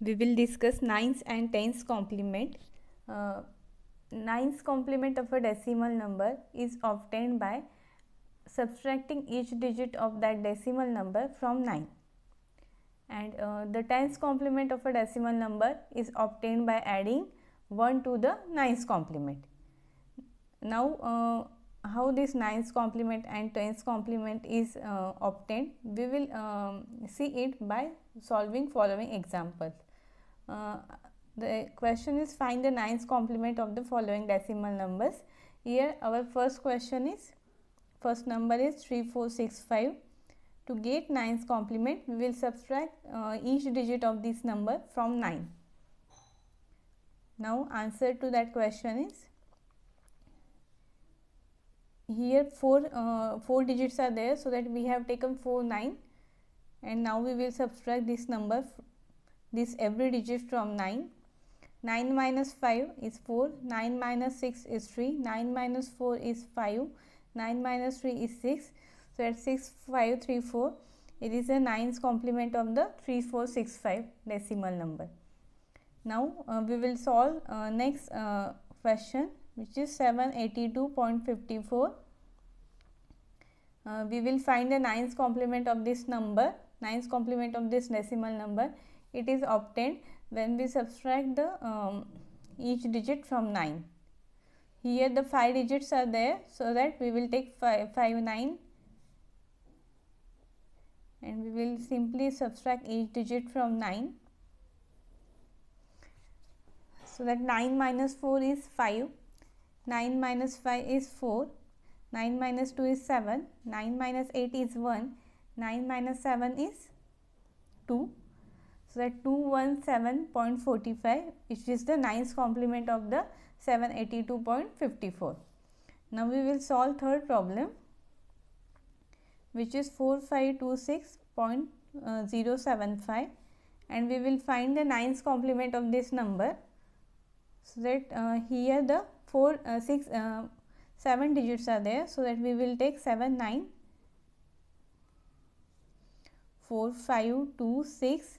we will discuss nines and tens complement. Uh, nines complement of a decimal number is obtained by subtracting each digit of that decimal number from 9 and uh, the tens complement of a decimal number is obtained by adding 1 to the nines complement. Now, uh, how this nines complement and tens complement is uh, obtained, we will um, see it by solving following example. Uh, the question is find the ninth complement of the following decimal numbers. Here our first question is, first number is 3465. To get ninth complement, we will subtract uh, each digit of this number from 9. Now answer to that question is, here 4, uh, 4 digits are there so that we have taken 4, 9 and now we will subtract this number this every digit from 9. 9 minus 5 is 4, 9 minus 6 is 3, 9 minus 4 is 5, 9 minus 3 is 6. So, at 6, 5, 3, 4, it is the 9's complement of the 3465 decimal number. Now, uh, we will solve uh, next uh, question which is 782.54. Uh, we will find the 9's complement of this number, 9's complement of this decimal number it is obtained when we subtract the um, each digit from 9 here the 5 digits are there so that we will take 5, five 9 and we will simply subtract each digit from 9 so that 9 minus 4 is 5 9 minus 5 is 4 9 minus 2 is 7 9 minus 8 is 1 9 minus 7 is 2 so that 217.45 which is the ninth complement of the 782.54. Now we will solve third problem which is 4526.075 and we will find the ninth complement of this number. So that uh, here the 4, uh, 6, uh, 7 digits are there. So that we will take 7, 9, 4, 5, 2, 6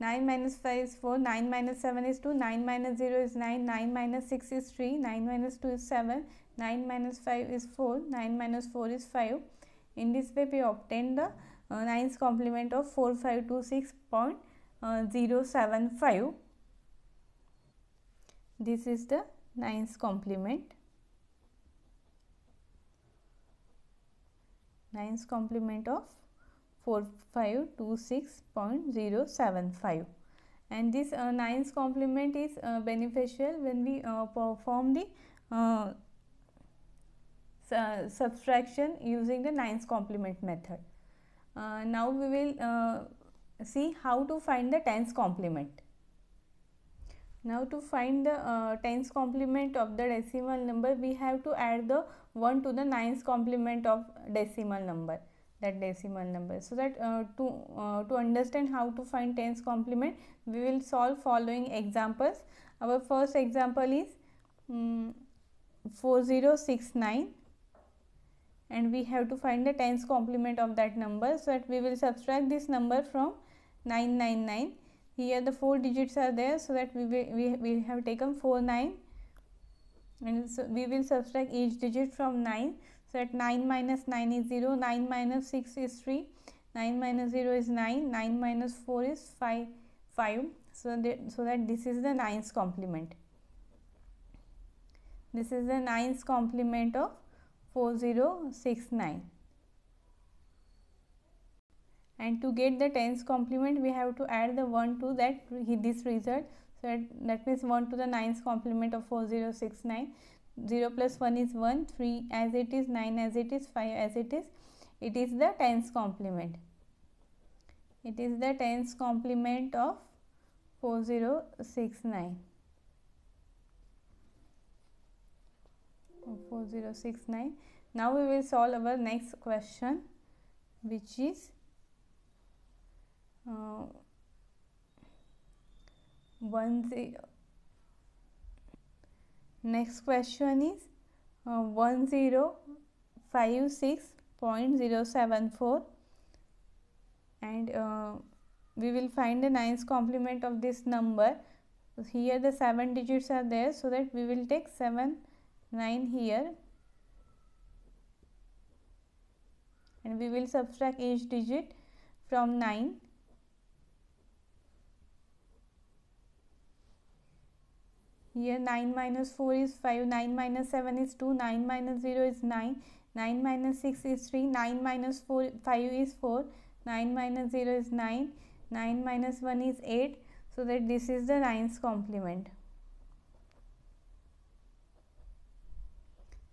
9 minus 5 is 4, 9 minus 7 is 2, 9 minus 0 is 9, 9 minus 6 is 3, 9 minus 2 is 7, 9 minus 5 is 4, 9 minus 4 is 5. In this way we obtain the uh, 9's complement of 4526.075. Uh, this is the 9's complement. 9's complement of 4526.075 and this uh, complement is uh, beneficial when we uh, perform the uh, uh subtraction using the ninth complement method. Uh, now we will uh, see how to find the 10's complement. Now to find the 10's complement of the decimal number we have to add the 1 to the 9th complement of decimal number that decimal number. So that uh, to, uh, to understand how to find 10's complement, we will solve following examples. Our first example is um, mm, 4069 and we have to find the 10's complement of that number. So that we will subtract this number from 999. Here the 4 digits are there so that we, will, we, we have taken 4 9 and so we will subtract each digit from 9. So at 9 minus 9 is 0, 9 minus 6 is 3, 9 minus 0 is 9, 9 minus 4 is 5, 5. So that, so that this is the 9th complement. This is the 9th complement of 4069. And to get the 10's complement, we have to add the 1 to that this result. So that, that means 1 to the 9th complement of 4069. 0 plus 1 is 1, 3 as it is, 9 as it is, 5 as it is. It is the 10's complement. It is the 10's complement of 4069. 4069. Now we will solve our next question which is uh, 10 Next question is uh, 1056.074 and uh, we will find the ninth complement of this number. So here the 7 digits are there so that we will take 7, 9 here and we will subtract each digit from 9 Here 9 minus 4 is 5, 9 minus 7 is 2, 9 minus 0 is 9, 9 minus 6 is 3, 9 minus 4, 5 is 4, 9 minus 0 is 9, 9 minus 1 is 8. So that this is the 9's complement.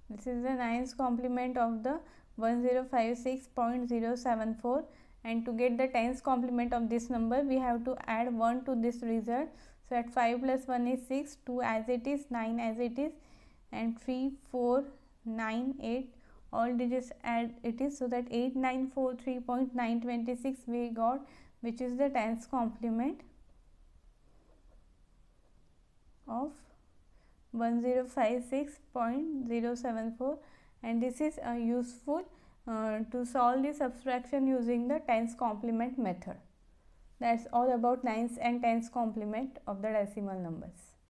This is the 9's complement of the 1056.074 and to get the 10's complement of this number we have to add 1 to this result. So, at 5 plus 1 is 6, 2 as it is, 9 as it is and 3, 4, 9, 8 all digits add it is so that 8943.926 we got which is the 10's complement of 1056.074 and this is uh, useful uh, to solve the subtraction using the 10's complement method. That's all about nines and tens complement of the decimal numbers.